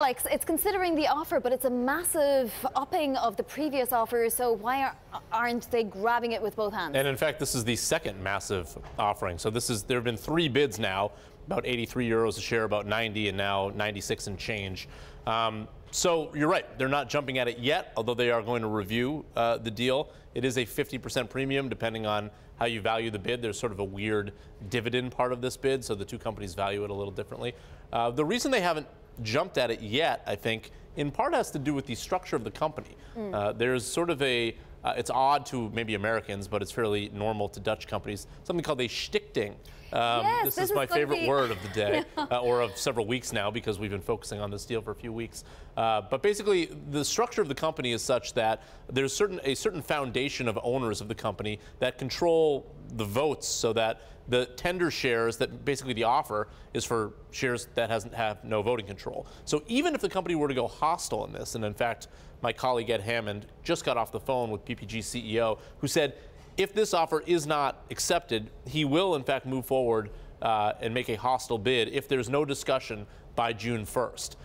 Alex, it's considering the offer, but it's a massive upping of the previous offer, so why are, not they grabbing it with both hands? And in fact, this is the second massive offering. So this is there have been three bids now, about 83 euros a share, about 90, and now 96 and change. Um, so you're right, they're not jumping at it yet, although they are going to review uh, the deal. It is a 50% premium, depending on how you value the bid. There's sort of a weird dividend part of this bid, so the two companies value it a little differently. Uh, the reason they haven't jumped at it yet, I think, in part has to do with the structure of the company. Mm. Uh, there's sort of a, uh, it's odd to maybe Americans, but it's fairly normal to Dutch companies, something called a stichting. Um, yes, this, this, is, is my favorite be... word of the day, no. uh, or of several weeks now, because we've been focusing on this deal for a few weeks. Uh, but basically, the structure of the company is such that there's certain a certain foundation of owners of the company that control the votes so that the tender shares that basically the offer is for shares that hasn't have no voting control. So even if the company were to go hostile in this, and in fact, my colleague Ed Hammond just got off the phone with PPG CEO who said if this offer is not accepted, he will in fact move forward uh, and make a hostile bid if there's no discussion by June 1st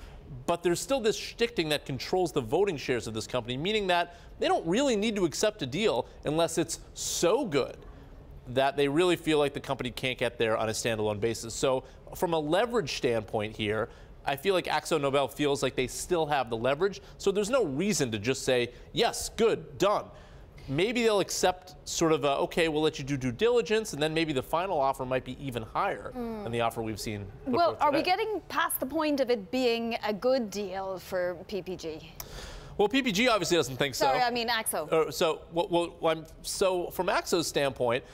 but there's still this shticking that controls the voting shares of this company, meaning that they don't really need to accept a deal unless it's so good that they really feel like the company can't get there on a standalone basis. So from a leverage standpoint here, I feel like Axo Nobel feels like they still have the leverage. So there's no reason to just say, yes, good, done. Maybe they'll accept sort of a, okay, we'll let you do due diligence, and then maybe the final offer might be even higher mm. than the offer we've seen. Well, are we getting past the point of it being a good deal for PPG? Well, PPG obviously doesn't think Sorry, so. Sorry, I mean Axo. Uh, so, well, well, so from Axo's standpoint,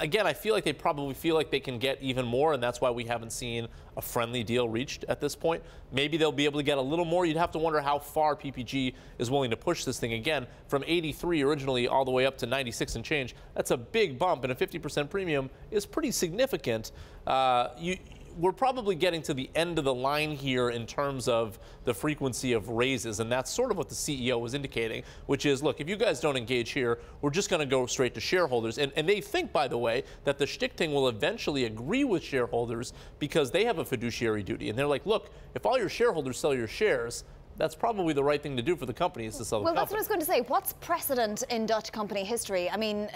again, I feel like they probably feel like they can get even more, and that's why we haven't seen a friendly deal reached at this point. Maybe they'll be able to get a little more. You'd have to wonder how far PPG is willing to push this thing again from 83 originally all the way up to 96 and change. That's a big bump, and a 50% premium is pretty significant. Uh, you we're probably getting to the end of the line here in terms of the frequency of raises, and that's sort of what the CEO was indicating, which is, look, if you guys don't engage here, we're just going to go straight to shareholders. And, and they think, by the way, that the Stichting will eventually agree with shareholders because they have a fiduciary duty. And they're like, look, if all your shareholders sell your shares, that's probably the right thing to do for the company is to sell the Well, company. that's what I was going to say. What's precedent in Dutch company history? I mean,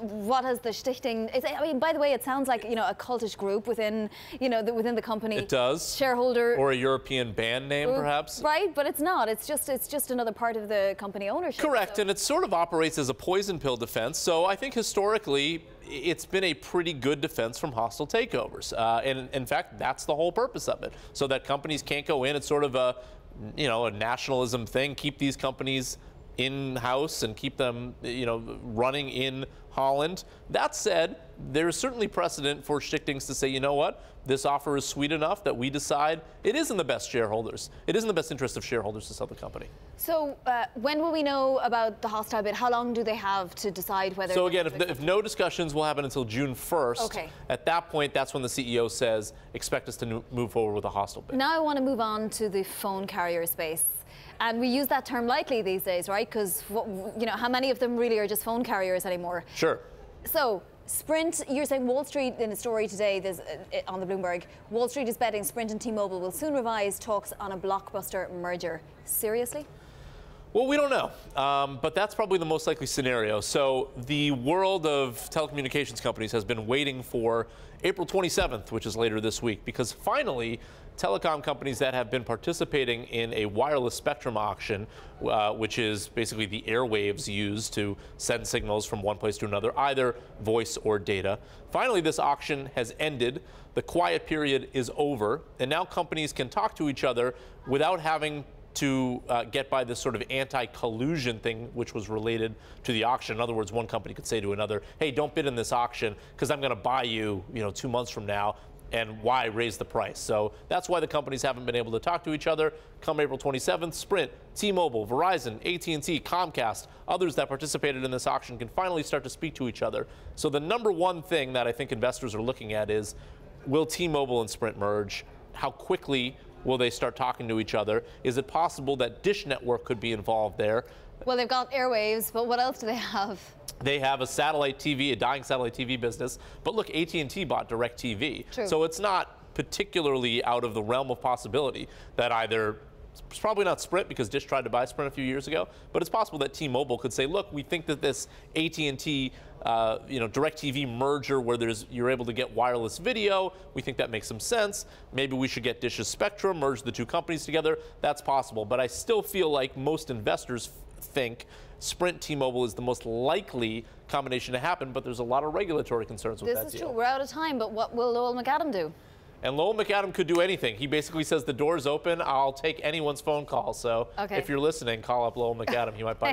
what has the Stichting... It, I mean, by the way, it sounds like, you know, a cultish group within, you know, the, within the company. It does. Shareholder... Or a European band name, perhaps. Right, but it's not. It's just, it's just another part of the company ownership. Correct, so. and it sort of operates as a poison pill defense. So I think historically, it's been a pretty good defense from hostile takeovers. Uh, and in fact, that's the whole purpose of it, so that companies can't go in and sort of uh, you know, a nationalism thing, keep these companies in house and keep them, you know, running in Holland. That said, there is certainly precedent for Schichtings to say, you know what, this offer is sweet enough that we decide it is in the best shareholders. It is in the best interest of shareholders to sell the company. So uh, when will we know about the hostile bid? How long do they have to decide whether? So again, if, the, if, no discussions will happen until June 1st, okay. at that point, that's when the CEO says, expect us to move forward with a hostile bid. Now I want to move on to the phone carrier space. And we use that term lightly these days, right? Because, you know, how many of them really are just phone carriers anymore? Sure. So Sprint, you're saying Wall Street in the story today this, uh, on the Bloomberg, Wall Street is betting Sprint and T-Mobile will soon revise talks on a blockbuster merger. Seriously? Well, we don't know, um, but that's probably the most likely scenario. So the world of telecommunications companies has been waiting for April 27th, which is later this week, because finally, telecom companies that have been participating in a wireless spectrum auction, uh, which is basically the airwaves used to send signals from one place to another, either voice or data. Finally, this auction has ended. The quiet period is over, and now companies can talk to each other without having to uh, get by this sort of anti-collusion thing, which was related to the auction. In other words, one company could say to another, "Hey, don't bid in this auction because I'm going to buy you, you know, two months from now." And why raise the price? So that's why the companies haven't been able to talk to each other. Come April 27th, Sprint, T-Mobile, Verizon, AT&T, Comcast, others that participated in this auction can finally start to speak to each other. So the number one thing that I think investors are looking at is, will T-Mobile and Sprint merge? How quickly Will they start talking to each other? Is it possible that Dish Network could be involved there? Well, they've got airwaves, but what else do they have? They have a satellite TV, a dying satellite TV business. But look, AT&T bought DirecTV. True. So it's not particularly out of the realm of possibility that either it's probably not Sprint because Dish tried to buy Sprint a few years ago, but it's possible that T-Mobile could say, look, we think that this AT&T, uh, you know, DirecTV merger where there's you're able to get wireless video, we think that makes some sense. Maybe we should get Dish's Spectrum, merge the two companies together. That's possible, but I still feel like most investors think Sprint T-Mobile is the most likely combination to happen, but there's a lot of regulatory concerns with this that This is deal. true. We're out of time, but what will Lowell McAdam do? And Lowell McAdam could do anything. He basically says the door's open. I'll take anyone's phone call. So okay. if you're listening, call up Lowell McAdam. He might buy.